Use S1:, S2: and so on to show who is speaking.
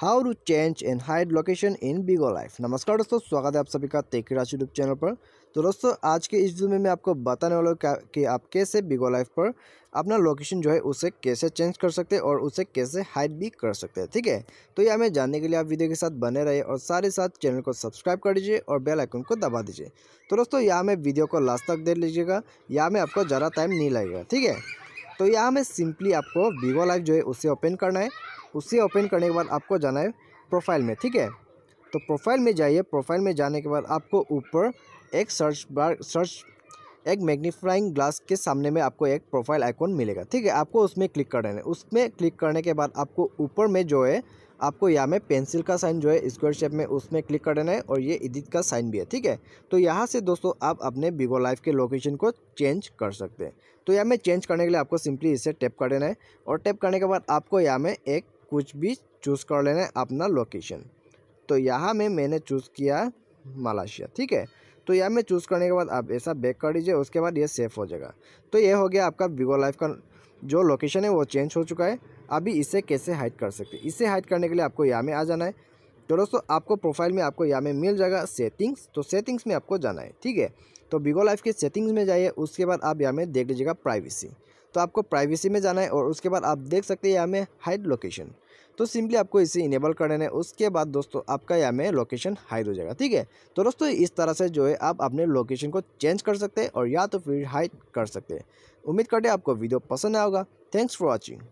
S1: how to change and hide location in Bigo life नमस्कार दोस्तों स्वागत है आप सभी का तेकी राज यूट्यूब चैनल पर तो दोस्तों आज के इस वीडियो में मैं आपको बताने वाला हूँ कि आप कैसे बिगो लाइफ पर अपना लोकेशन जो है उसे कैसे चेंज कर सकते हैं और उसे कैसे हाइड भी कर सकते हैं ठीक है तो ये हमें जानने के लिए आप वीडियो के साथ बने रहिए और सारे साथ चैनल को सब्सक्राइब कर दीजिए और बेल आइकन को दबा दीजिए तो दोस्तों यहाँ हमें वीडियो को लास्ट तक देख लीजिएगा यहाँ में आपको ज़्यादा टाइम नहीं लगेगा ठीक है तो यहाँ हमें सिंपली आपको वीवो लाइफ जो है उसे ओपन करना है उसे ओपन करने के बाद आपको जाना है प्रोफाइल में ठीक है तो प्रोफाइल में जाइए प्रोफाइल में जाने के बाद आपको ऊपर एक सर्च बार सर्च एक मैग्नीफाइंग ग्लास के सामने में आपको एक प्रोफाइल आइकॉन मिलेगा ठीक है आपको उसमें क्लिक कर देना है उसमें क्लिक करने के बाद आपको ऊपर में जो है आपको यहाँ में पेंसिल का साइन जो है स्क्वायर शेप में उसमें क्लिक कर देना है और ये इडिट का साइन भी है ठीक है तो यहाँ से दोस्तों आप अपने बिगो लाइफ के लोकेशन को चेंज कर सकते हैं तो यहाँ में चेंज करने के लिए आपको सिंपली इसे टैप कर देना है और टैप करने के बाद आपको यहाँ में एक कुछ भी चूज़ कर लेना है अपना लोकेशन तो यहाँ में मैंने चूज़ किया मलाशिया ठीक है तो यहाँ में चूज़ करने के बाद आप ऐसा बैक कर दीजिए उसके बाद ये सेफ हो जाएगा तो ये हो गया आपका वीवो लाइफ का जो लोकेशन है वो चेंज हो चुका है अभी इसे कैसे हाइड कर सकते इसे हाइड करने के लिए आपको यहाँ में आ जाना है तो दोस्तों आपको प्रोफाइल में आपको यहाँ में मिल जाएगा सेटिंग्स तो सेटिंग्स में आपको जाना है ठीक है तो वीवो लाइफ के सेटिंग्स में जाइए उसके बाद आप यहाँ में देख लीजिएगा प्राइवेसी तो आपको प्राइवेसी में जाना है और उसके बाद आप देख सकते हैं यहाँ में हाइड लोकेशन तो सिंपली आपको इसे इनेबल कर देना है उसके बाद दोस्तों आपका यहाँ में लोकेशन हाइड हो जाएगा ठीक है तो दोस्तों इस तरह से जो है आप अपने लोकेशन को चेंज कर सकते हैं और या तो फिर हाइड कर सकते हैं उम्मीद करते हैं आपको वीडियो पसंद आएगा थैंक्स फॉर वॉचिंग